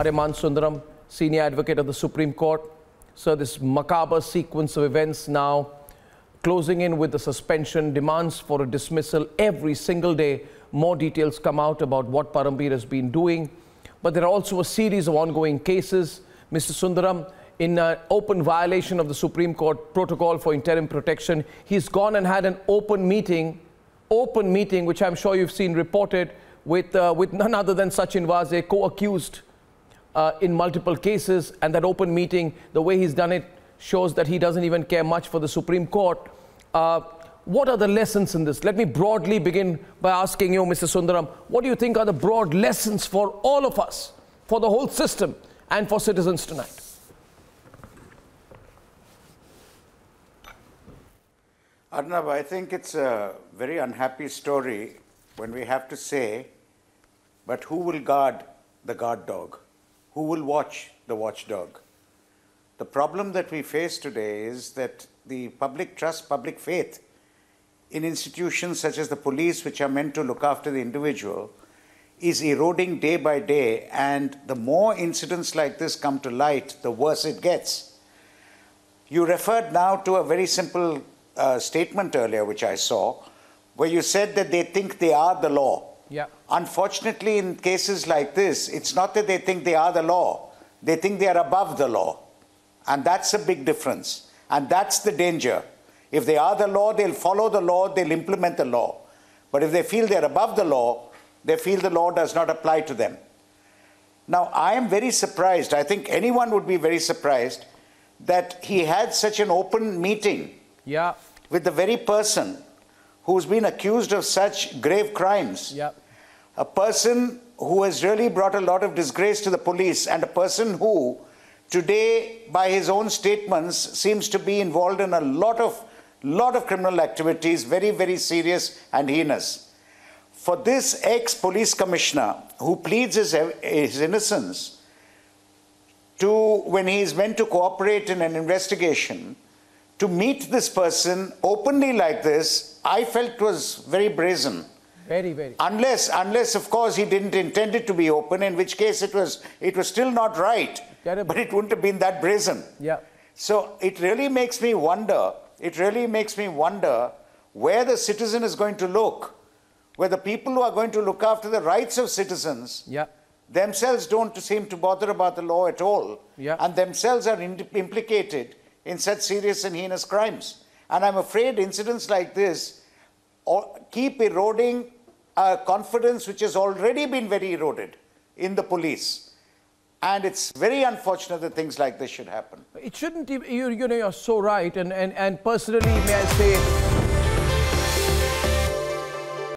Ariman Sundaram, senior advocate of the Supreme Court. So this macabre sequence of events now closing in with the suspension, demands for a dismissal every single day. More details come out about what Parambir has been doing. But there are also a series of ongoing cases. Mr. Sundaram, in uh, open violation of the Supreme Court protocol for interim protection, he's gone and had an open meeting, open meeting, which I'm sure you've seen reported, with, uh, with none other than Sachin Vaze, co-accused uh, in multiple cases, and that open meeting, the way he's done it, shows that he doesn't even care much for the Supreme Court. Uh, what are the lessons in this? Let me broadly begin by asking you, Mr. Sundaram, what do you think are the broad lessons for all of us, for the whole system, and for citizens tonight? Arnab, I think it's a very unhappy story when we have to say, but who will guard the guard dog? who will watch the watchdog. The problem that we face today is that the public trust, public faith in institutions such as the police, which are meant to look after the individual, is eroding day by day. And the more incidents like this come to light, the worse it gets. You referred now to a very simple uh, statement earlier, which I saw, where you said that they think they are the law. Yeah. Unfortunately, in cases like this, it's not that they think they are the law, they think they are above the law. And that's a big difference. And that's the danger. If they are the law, they'll follow the law, they'll implement the law. But if they feel they're above the law, they feel the law does not apply to them. Now, I am very surprised, I think anyone would be very surprised that he had such an open meeting yeah. with the very person who's been accused of such grave crimes, yep. a person who has really brought a lot of disgrace to the police, and a person who today, by his own statements, seems to be involved in a lot of lot of criminal activities, very, very serious and heinous. For this ex-police commissioner who pleads his, his innocence to when he is meant to cooperate in an investigation, to meet this person openly like this, I felt was very brazen. Very, very. Unless, unless, of course, he didn't intend it to be open, in which case it was, it was still not right. Terrible. But it wouldn't have been that brazen. Yeah. So it really makes me wonder. It really makes me wonder where the citizen is going to look, where the people who are going to look after the rights of citizens. Yeah themselves don't seem to bother about the law at all yeah. and themselves are implicated in such serious and heinous crimes. And I'm afraid incidents like this keep eroding a confidence which has already been very eroded in the police. And it's very unfortunate that things like this should happen. It shouldn't, you, you know, you're so right. And, and, and personally, may I say,